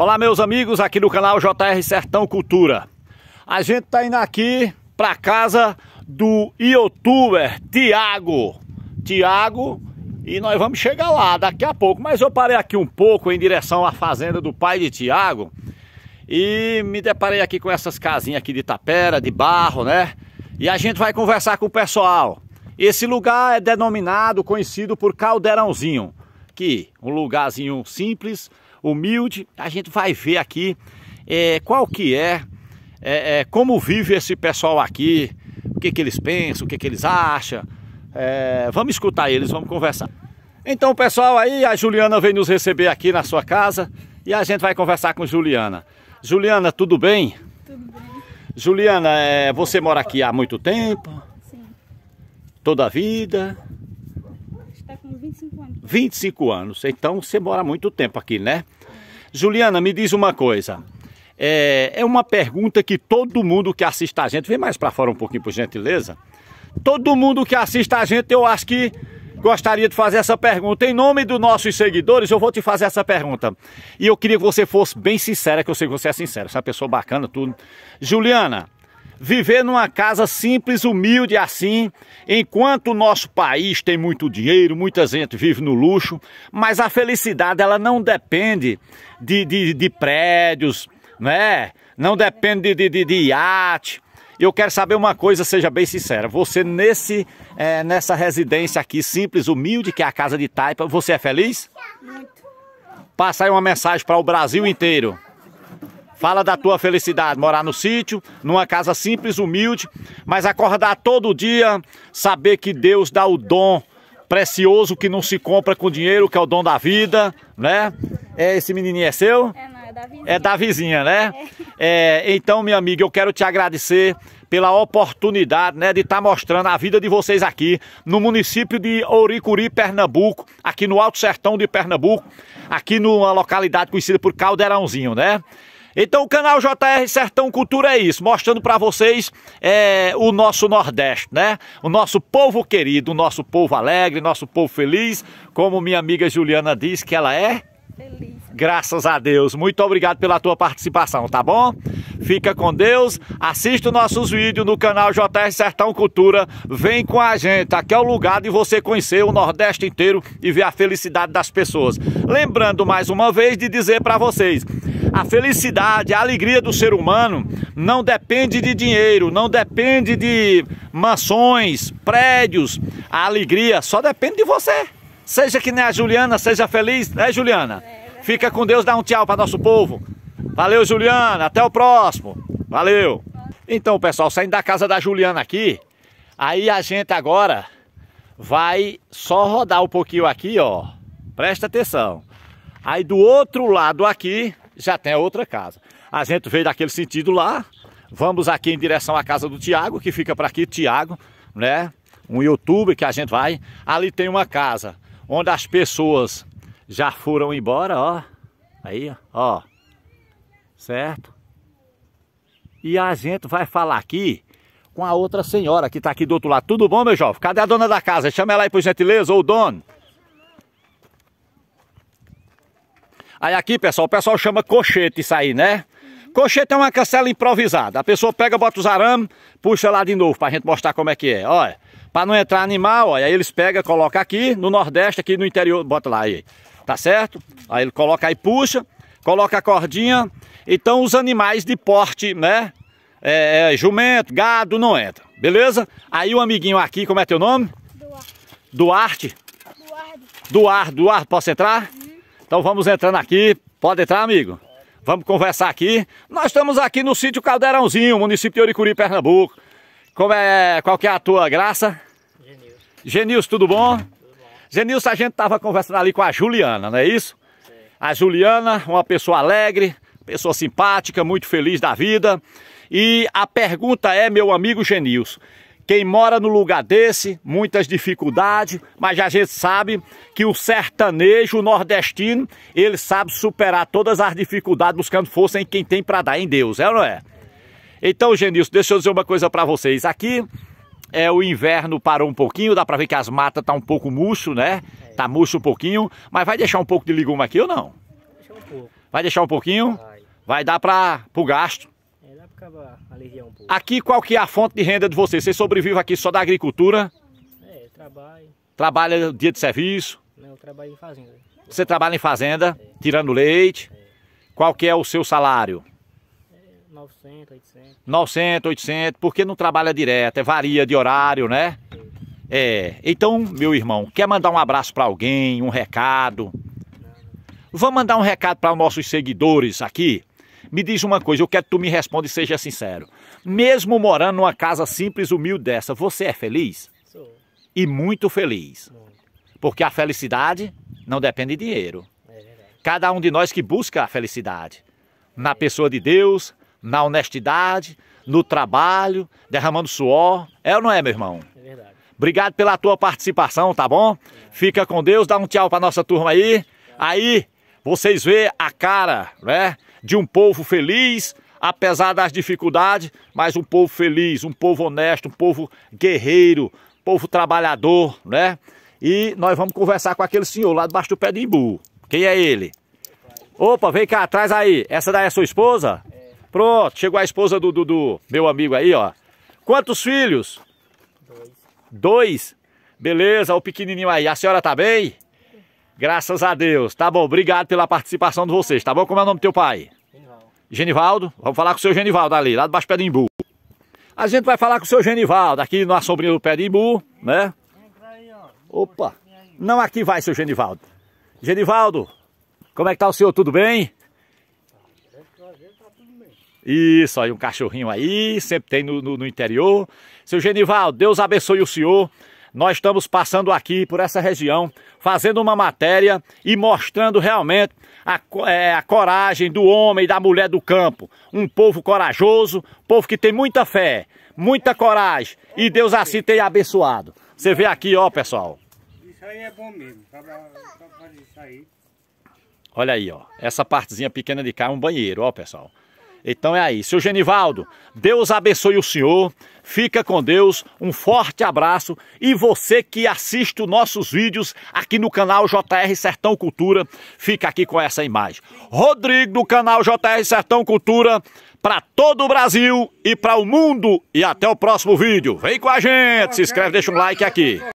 Olá, meus amigos, aqui no canal JR Sertão Cultura. A gente tá indo aqui pra casa do youtuber Tiago. Tiago, e nós vamos chegar lá daqui a pouco. Mas eu parei aqui um pouco em direção à fazenda do pai de Tiago e me deparei aqui com essas casinhas aqui de tapera, de barro, né? E a gente vai conversar com o pessoal. Esse lugar é denominado, conhecido por Caldeirãozinho, que um lugarzinho simples, humilde. A gente vai ver aqui é, qual que é, é, é, como vive esse pessoal aqui, o que, que eles pensam, o que, que eles acham. É, vamos escutar eles, vamos conversar. Então, pessoal, aí a Juliana veio nos receber aqui na sua casa e a gente vai conversar com Juliana. Juliana, tudo bem? Tudo bem. Juliana, é, você mora aqui há muito tempo? Sim. Toda a vida? 25 anos. Então você mora muito tempo aqui, né? Juliana, me diz uma coisa. É, é uma pergunta que todo mundo que assiste a gente, vem mais para fora um pouquinho por gentileza. Todo mundo que assiste a gente, eu acho que gostaria de fazer essa pergunta. Em nome dos nossos seguidores, eu vou te fazer essa pergunta. E eu queria que você fosse bem sincera, que eu sei que você é sincera, você é uma pessoa bacana, tudo. Juliana, viver numa casa simples, humilde assim, enquanto o nosso país tem muito dinheiro, muita gente vive no luxo, mas a felicidade ela não depende de, de, de prédios, né? não depende de, de, de iate. Eu quero saber uma coisa, seja bem sincera. Você nesse, é, nessa residência aqui simples, humilde, que é a casa de Taipa, você é feliz? Muito. Passa aí uma mensagem para o Brasil inteiro. Fala da tua felicidade, morar no sítio, numa casa simples, humilde, mas acordar todo dia, saber que Deus dá o dom precioso que não se compra com dinheiro, que é o dom da vida, né? É, esse menininho é seu? É, não, é da vizinha. É da vizinha, né? É. É, então, minha amiga, eu quero te agradecer pela oportunidade né, de estar tá mostrando a vida de vocês aqui no município de Ouricuri, Pernambuco, aqui no Alto Sertão de Pernambuco, aqui numa localidade conhecida por Caldeirãozinho, né? Então o canal JR Sertão Cultura é isso, mostrando para vocês é, o nosso Nordeste, né? O nosso povo querido, o nosso povo alegre, nosso povo feliz, como minha amiga Juliana diz que ela é. Feliz. Graças a Deus. Muito obrigado pela tua participação, tá bom? Fica com Deus, assista os nossos vídeos no canal JR Sertão Cultura. Vem com a gente, aqui é o lugar de você conhecer o Nordeste inteiro e ver a felicidade das pessoas. Lembrando mais uma vez de dizer para vocês, a felicidade, a alegria do ser humano não depende de dinheiro, não depende de mansões, prédios. A alegria só depende de você. Seja que nem a Juliana, seja feliz, né, Juliana? Fica com Deus, dá um tchau para nosso povo. Valeu, Juliana, até o próximo. Valeu. Então, pessoal, saindo da casa da Juliana aqui, aí a gente agora vai só rodar um pouquinho aqui, ó. Presta atenção. Aí do outro lado aqui já tem a outra casa. A gente veio daquele sentido lá, vamos aqui em direção à casa do Tiago, que fica para aqui, Tiago, né? Um youtuber que a gente vai. Ali tem uma casa onde as pessoas já foram embora, ó. Aí, ó. Certo? E a gente vai falar aqui com a outra senhora que está aqui do outro lado. Tudo bom, meu jovem? Cadê a dona da casa? Chama ela aí por gentileza, ou o dono. Aí aqui, pessoal, o pessoal chama cochete isso aí, né? Cochete é uma cancela improvisada. A pessoa pega, bota os arames, puxa lá de novo pra gente mostrar como é que é. Olha, pra não entrar animal, olha, aí eles pegam, colocam aqui, no Nordeste, aqui no interior, bota lá aí. Tá certo? Aí ele coloca aí, puxa, coloca a cordinha. Então os animais de porte, né? É, é, jumento, gado, não entra. Beleza? Aí o amiguinho aqui, como é teu nome? Duarte. Duarte? Duarte. Duarte, posso entrar? Não. Então vamos entrando aqui. Pode entrar, amigo? Vamos conversar aqui. Nós estamos aqui no sítio Caldeirãozinho, município de Oricuri, Pernambuco. Como é, qual que é a tua graça? Genilson. Genilson, tudo bom? Tudo bom. Genilson, a gente estava conversando ali com a Juliana, não é isso? Sim. A Juliana, uma pessoa alegre, pessoa simpática, muito feliz da vida. E a pergunta é, meu amigo Genilson, quem mora no lugar desse, muitas dificuldades, mas a gente sabe que o sertanejo, o nordestino, ele sabe superar todas as dificuldades buscando força em quem tem para dar, em Deus, é ou não é? Então, Genilson, deixa eu dizer uma coisa para vocês. Aqui é o inverno parou um pouquinho, dá para ver que as matas tá um pouco murcho, né? Tá murcho um pouquinho, mas vai deixar um pouco de legume aqui ou não? Vai deixar um pouquinho? Vai, vai dar para o gasto acaba aliviar um pouco. Aqui qual que é a fonte de renda de vocês? Vocês sobrevivem aqui só da agricultura? É, trabalho. Trabalha dia de serviço? Não, eu trabalho em fazenda. Você trabalha em fazenda, é. tirando leite. É. Qual que é o seu salário? 900, 800. 900, 800, porque não trabalha direto, é varia de horário, né? É. é então, meu irmão, quer mandar um abraço para alguém, um recado? Vamos mandar um recado para os nossos seguidores aqui? Me diz uma coisa, eu quero que tu me responda e seja sincero. Mesmo morando numa casa simples, humilde dessa, você é feliz? Sou. E muito feliz. Muito. Porque a felicidade não depende de dinheiro. É Cada um de nós que busca a felicidade. Na pessoa de Deus, na honestidade, no trabalho, derramando suor. É ou não é, meu irmão? É verdade. Obrigado pela tua participação, tá bom? É. Fica com Deus, dá um tchau pra nossa turma aí. Aí, vocês vê a cara, né? de um povo feliz, apesar das dificuldades, mas um povo feliz, um povo honesto, um povo guerreiro, um povo trabalhador, né? E nós vamos conversar com aquele senhor lá debaixo do pé de imbu. Quem é ele? Opa, vem cá, atrás aí. Essa daí é sua esposa? Pronto, chegou a esposa do, do, do meu amigo aí, ó. Quantos filhos? Dois. Dois? Beleza, o pequenininho aí. A senhora tá bem? Graças a Deus. Tá bom, obrigado pela participação de vocês, tá bom? Como é o nome do teu pai? Genivaldo. Genivaldo? Vamos falar com o seu Genivaldo ali, lá do Baixo Pé do Imbu. A gente vai falar com o seu Genivaldo aqui na sombrinha do Pé do Imbu, né? Opa! Não, aqui vai, seu Genivaldo. Genivaldo, como é que tá o senhor? Tudo bem? Isso, aí um cachorrinho aí, sempre tem no, no, no interior. Seu Genivaldo, Deus abençoe o senhor nós estamos passando aqui por essa região, fazendo uma matéria e mostrando realmente a, é, a coragem do homem e da mulher do campo. Um povo corajoso, povo que tem muita fé, muita coragem e Deus assim tem abençoado. Você vê aqui, ó, pessoal. Isso aí é bom mesmo, pra, pra fazer isso aí. Olha aí, ó. Essa partezinha pequena de cá é um banheiro, ó, pessoal. Então é aí. Seu Genivaldo, Deus abençoe o senhor. Fica com Deus, um forte abraço e você que assiste os nossos vídeos aqui no canal JR Sertão Cultura, fica aqui com essa imagem. Rodrigo do canal JR Sertão Cultura para todo o Brasil e para o mundo e até o próximo vídeo. Vem com a gente, se inscreve, deixa um like aqui.